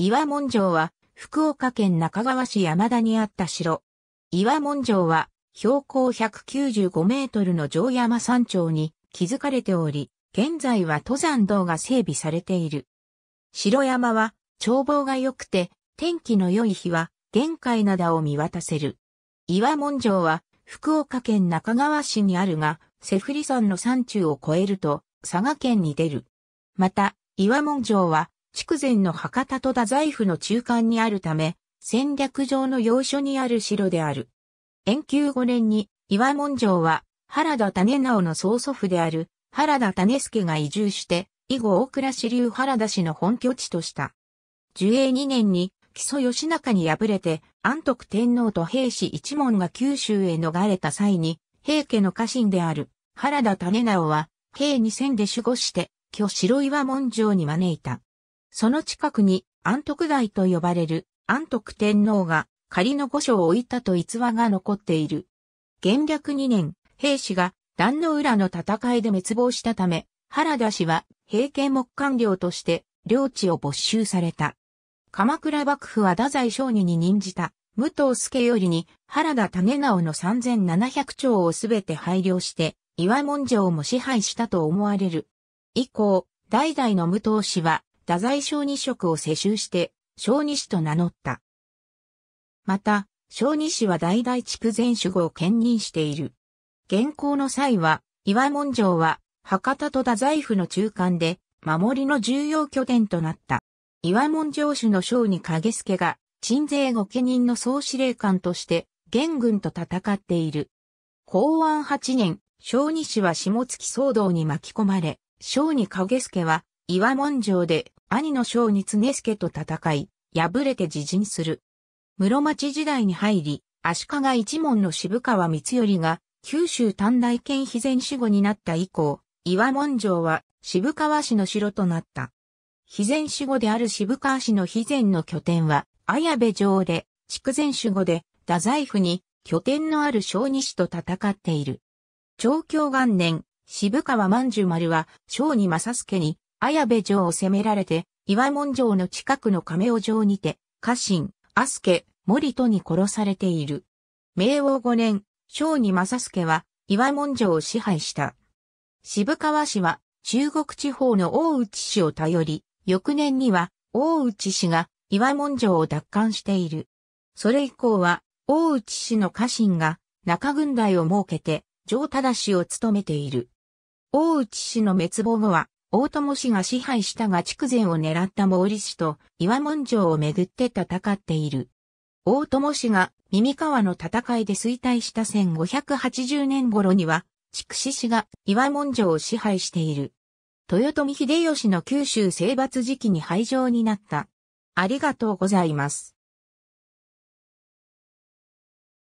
岩門城は福岡県中川市山田にあった城。岩門城は標高195メートルの城山山頂に築かれており、現在は登山道が整備されている。城山は眺望が良くて天気の良い日は玄界灘を見渡せる。岩門城は福岡県中川市にあるが、セフリ山の山中を越えると佐賀県に出る。また、岩門城は筑前の博多と太宰府の中間にあるため、戦略上の要所にある城である。延久5年に、岩門城は、原田種直の曽祖父である、原田種助が移住して、以後大倉支流原田氏の本拠地とした。寿永2年に、木曽義仲に敗れて、安徳天皇と平氏一門が九州へ逃れた際に、平家の家臣である、原田種直は、平二千で守護して、巨城岩門城に招いた。その近くに安徳台と呼ばれる安徳天皇が仮の御所を置いたと逸話が残っている。元略2年、兵士が壇の浦の戦いで滅亡したため、原田氏は平家木官僚として領地を没収された。鎌倉幕府は太宰商人に任じた武藤助よりに原田種直の3700兆をすべて配慮して岩門城も支配したと思われる。以降、代々の武藤氏は太宰小二職を世襲して、小二氏と名乗った。また、小二氏は代々筑前守護を兼任している。現行の際は、岩門城は、博多と太宰府の中間で、守りの重要拠点となった。岩門城主の小二影助が、鎮西御家人の総司令官として、元軍と戦っている。公安8年、小二氏は下月騒動に巻き込まれ、小二影助は、岩門城で兄の将に常助と戦い、敗れて自陣する。室町時代に入り、足利一門の渋川光頼が、九州短大県肥前守護になった以降、岩門城は渋川市の城となった。肥前守護である渋川市の肥前の拠点は、綾部城で、筑前守護で、太宰府に拠点のある小西と戦っている。長教元年、渋川万寿丸は、小二正助に、綾部城を攻められて、岩門城の近くの亀尾城にて、家臣、アスケ、森戸に殺されている。明王五年、小二正助は、岩門城を支配した。渋川氏は、中国地方の大内氏を頼り、翌年には、大内氏が、岩門城を奪還している。それ以降は、大内氏の家臣が、中軍隊を設けて、城忠氏を務めている。大内氏の滅亡後は、大友氏が支配したが筑前を狙った毛利氏と岩門城をめぐって戦っている。大友氏が耳川の戦いで衰退した1580年頃には、筑紫氏が岩門城を支配している。豊臣秀吉の九州征伐時期に廃城になった。ありがとうございます。